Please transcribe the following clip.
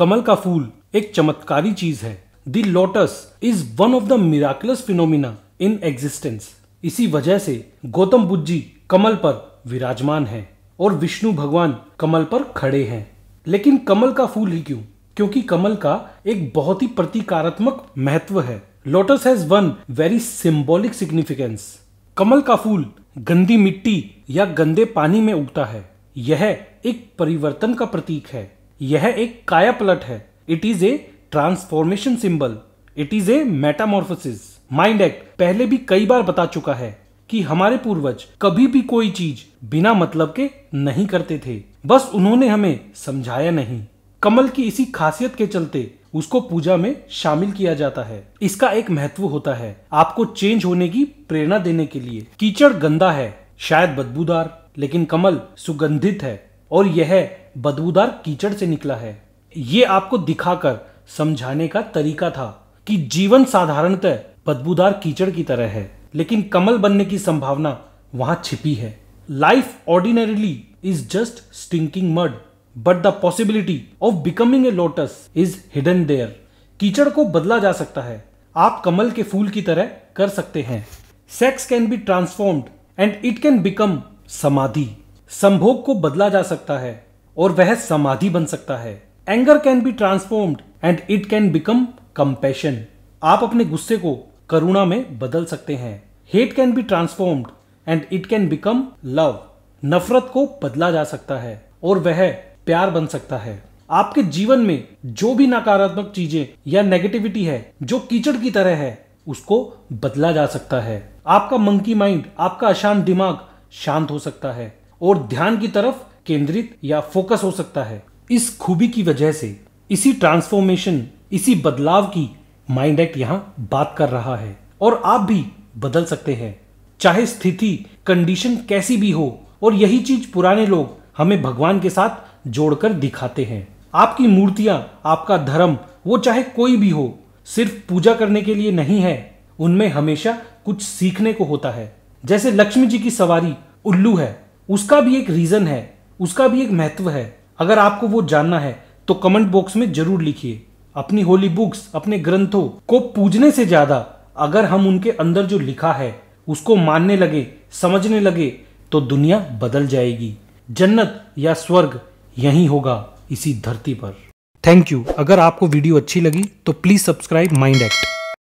कमल का फूल एक चमत्कारी चीज है the lotus is one of the miraculous phenomena in existence इसी वजह से गौतम बुद्ध जी कमल पर विराजमान हैं और विष्णु भगवान कमल पर खड़े हैं लेकिन कमल का फूल ही क्यों क्योंकि कमल का एक बहुत ही प्रतीकारात्मक महत्व है lotus has one very symbolic significance कमल का फूल गंदी मिट्टी या गंदे पानी में उगता है यह एक परिवर्तन का प्रतीक है यह एक काया पलट है it is a transformation symbol it is a metamorphosis mind act पहले भी कई बार बता चुका है कि हमारे पूर्वज कभी भी कोई चीज बिना मतलब के नहीं करते थे बस उन्होंने हमें समझाया नहीं कमल की इसी खासियत के चलते उसको पूजा में शामिल किया जाता है इसका एक महत्व होता है आपको चेंज होने की प्रेरणा देने के लिए कीचड़ गंदा है शायद बदबूदार लेकिन कमल सुगंधित है और यह बदबूदार कीचड़ से निकला है ये आपको दिखाकर समझाने का तरीका था कि जीवन साधारणतः बदबूदार कीचड़ की तरह है लेकिन कमल बनने की संभावना वहां छिपी है life ordinarily is just stinking mud but the possibility of becoming a lotus is hidden there कीचड़ को बदला जा सकता है आप कमल के फूल की तरह कर सकते हैं sex can be transformed and it can become samadhi संभोग को बदला जा सकता है और वह समाधि बन सकता है anger can be transformed and it can become compassion आप अपने गुस्से को करुणा में बदल सकते हैं hate can be transformed and it can become love नफरत को बदला जा सकता है और वह प्यार बन सकता है आपके जीवन में जो भी नकारात्मक चीजें या नेगेटिविटी है जो कीचड़ की तरह है उसको बदला जा सकता है आपका मंकी माइंड आपका अशांत दिमाग शांत हो सकता है और ध्यान की तरफ केंद्रित या फोकस हो सकता है इस खूबी की वजह से इसी ट्रांसफॉर्मेशन इसी बदलाव की माइंड एक्ट यहाँ बात कर रहा है और आप भी बदल सकते हैं चाहे स्थिति कंडीशन कैसी भी हो और यही चीज पुराने लोग हमें भगवान के साथ जोड़कर दिखाते हैं आपकी मूर्तियां आपका धर्म वो चाहे कोई भी हो सिर्फ पूजा करने के लिए नहीं है उनमें हमेशा कुछ सीखने को होता है जैसे लक्ष्मी जी की सवारी उल्लू है उसका भी एक रीज़न है उसका भी एक महत्व है अगर आपको वो जानना है तो कमेंट बॉक्स में जरूर लिखिए अपनी होली बुक्स अपने ग्रंथों को पूजने से ज़्यादा अगर हम उनके अंदर जो लिखा है उसको मानने लगे समझने लगे तो दुनिया बदल जाएगी जन्नत या स्वर्ग यही होगा इसी धरती पर थैंक यू अगर आपको वीडियो अच्छी लगी तो प्लीज़ सब्सक्राइब माइंड एक्ट